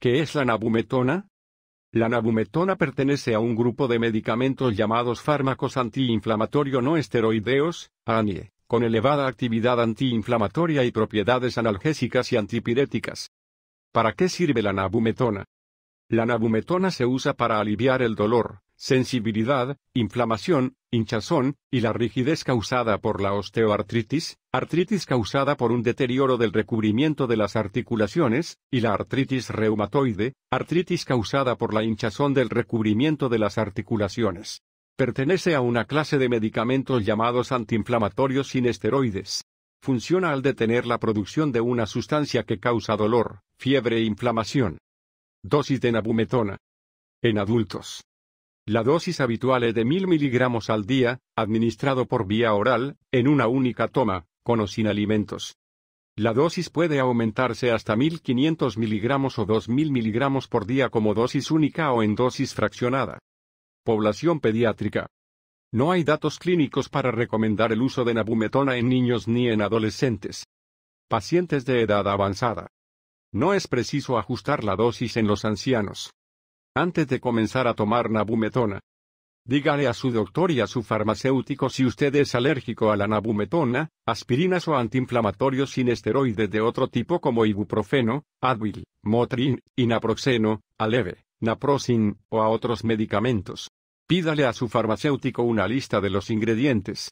¿Qué es la nabumetona? La nabumetona pertenece a un grupo de medicamentos llamados fármacos antiinflamatorio no esteroideos, ANIE, con elevada actividad antiinflamatoria y propiedades analgésicas y antipiréticas. ¿Para qué sirve la nabumetona? La nabumetona se usa para aliviar el dolor, sensibilidad, inflamación, hinchazón, y la rigidez causada por la osteoartritis, artritis causada por un deterioro del recubrimiento de las articulaciones, y la artritis reumatoide, artritis causada por la hinchazón del recubrimiento de las articulaciones. Pertenece a una clase de medicamentos llamados antiinflamatorios sin esteroides. Funciona al detener la producción de una sustancia que causa dolor, fiebre e inflamación. Dosis de nabumetona. En adultos. La dosis habitual es de 1000 miligramos al día, administrado por vía oral, en una única toma, con o sin alimentos. La dosis puede aumentarse hasta 1500 miligramos o 2000 miligramos por día como dosis única o en dosis fraccionada. Población pediátrica. No hay datos clínicos para recomendar el uso de nabumetona en niños ni en adolescentes. Pacientes de edad avanzada. No es preciso ajustar la dosis en los ancianos antes de comenzar a tomar nabumetona. Dígale a su doctor y a su farmacéutico si usted es alérgico a la nabumetona, aspirinas o antiinflamatorios sin esteroides de otro tipo como ibuprofeno, Advil, Motrin, Inaproxeno, Aleve, Naproxen, o a otros medicamentos. Pídale a su farmacéutico una lista de los ingredientes,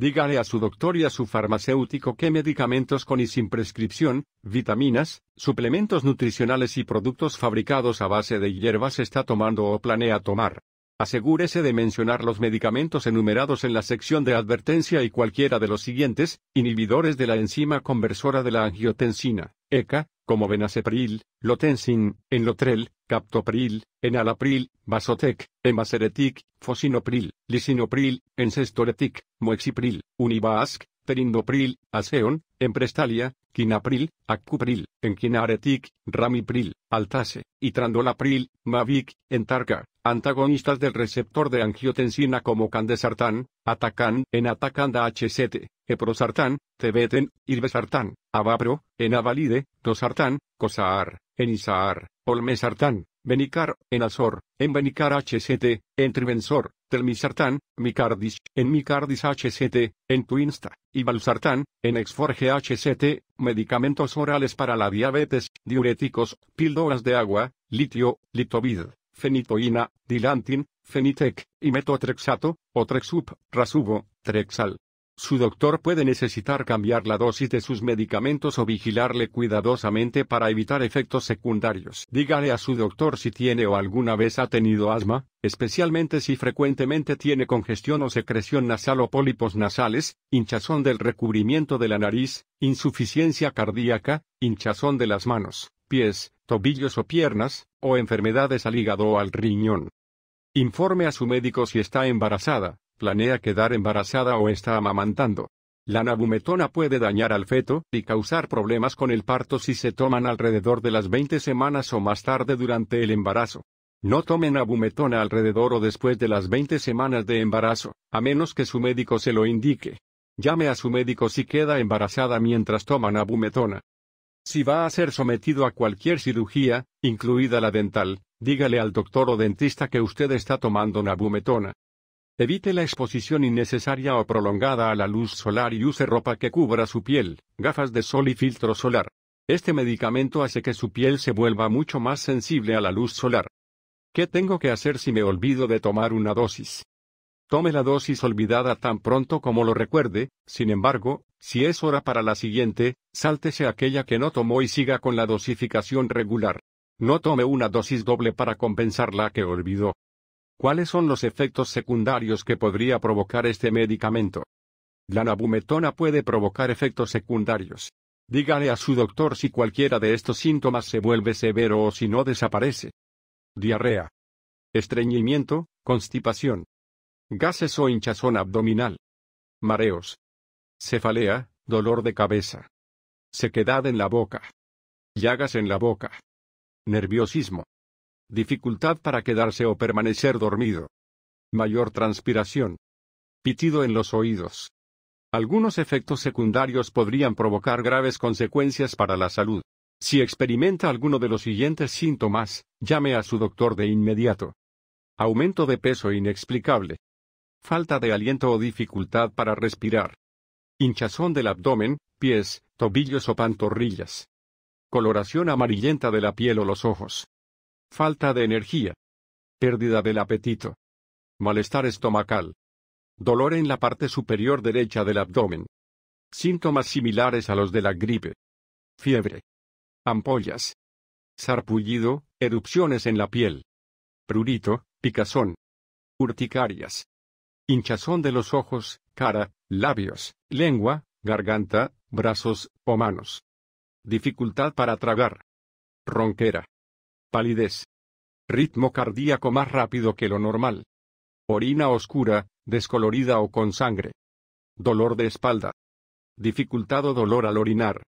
Dígale a su doctor y a su farmacéutico qué medicamentos con y sin prescripción, vitaminas, suplementos nutricionales y productos fabricados a base de hierbas está tomando o planea tomar. Asegúrese de mencionar los medicamentos enumerados en la sección de advertencia y cualquiera de los siguientes, inhibidores de la enzima conversora de la angiotensina. ECA, como Benacepril, Lotensin, Enlotrel, Captopril, Enalapril, Vasotec, Emaceretic, Fosinopril, Lisinopril, Encestoretic, Moexipril, Univasc, Perindopril, Aseon, Emprestalia, Quinapril, Acupril, Enquinaretic, Ramipril, Altase, y Trandolapril, Mavic, Entarca, antagonistas del receptor de angiotensina como candesartán, atacan, en atacanda HCT, eprosartán, tebeten, irbesartán, avapro, Avalide, dosartán, cosaar, enisar, olmesartán. Benicar, en Azor, en Benicar HCT, en Trivensor, Telmisartan, Micardis, en Micardis HCT, en Twinsta, y Balsartan, en Exforge HCT, medicamentos orales para la diabetes, diuréticos, píldoras de agua, litio, litovid, fenitoína, dilantin, fenitec, y metotrexato, o trexup, rasubo, trexal, su doctor puede necesitar cambiar la dosis de sus medicamentos o vigilarle cuidadosamente para evitar efectos secundarios. Dígale a su doctor si tiene o alguna vez ha tenido asma, especialmente si frecuentemente tiene congestión o secreción nasal o pólipos nasales, hinchazón del recubrimiento de la nariz, insuficiencia cardíaca, hinchazón de las manos, pies, tobillos o piernas, o enfermedades al hígado o al riñón. Informe a su médico si está embarazada, planea quedar embarazada o está amamantando. La nabumetona puede dañar al feto y causar problemas con el parto si se toman alrededor de las 20 semanas o más tarde durante el embarazo. No tomen nabumetona alrededor o después de las 20 semanas de embarazo, a menos que su médico se lo indique. Llame a su médico si queda embarazada mientras toma nabumetona. Si va a ser sometido a cualquier cirugía, incluida la dental, dígale al doctor o dentista que usted está tomando nabumetona. Evite la exposición innecesaria o prolongada a la luz solar y use ropa que cubra su piel, gafas de sol y filtro solar. Este medicamento hace que su piel se vuelva mucho más sensible a la luz solar. ¿Qué tengo que hacer si me olvido de tomar una dosis? Tome la dosis olvidada tan pronto como lo recuerde, sin embargo, si es hora para la siguiente, sáltese aquella que no tomó y siga con la dosificación regular. No tome una dosis doble para compensar la que olvidó. ¿Cuáles son los efectos secundarios que podría provocar este medicamento? La nabumetona puede provocar efectos secundarios. Dígale a su doctor si cualquiera de estos síntomas se vuelve severo o si no desaparece. Diarrea. Estreñimiento, constipación. Gases o hinchazón abdominal. Mareos. Cefalea, dolor de cabeza. Sequedad en la boca. Llagas en la boca. Nerviosismo dificultad para quedarse o permanecer dormido, mayor transpiración, pitido en los oídos. Algunos efectos secundarios podrían provocar graves consecuencias para la salud. Si experimenta alguno de los siguientes síntomas, llame a su doctor de inmediato. Aumento de peso inexplicable. Falta de aliento o dificultad para respirar. Hinchazón del abdomen, pies, tobillos o pantorrillas. Coloración amarillenta de la piel o los ojos falta de energía, pérdida del apetito, malestar estomacal, dolor en la parte superior derecha del abdomen, síntomas similares a los de la gripe, fiebre, ampollas, sarpullido, erupciones en la piel, prurito, picazón, urticarias, hinchazón de los ojos, cara, labios, lengua, garganta, brazos o manos, dificultad para tragar, ronquera, palidez. Ritmo cardíaco más rápido que lo normal. Orina oscura, descolorida o con sangre. Dolor de espalda. Dificultad o dolor al orinar.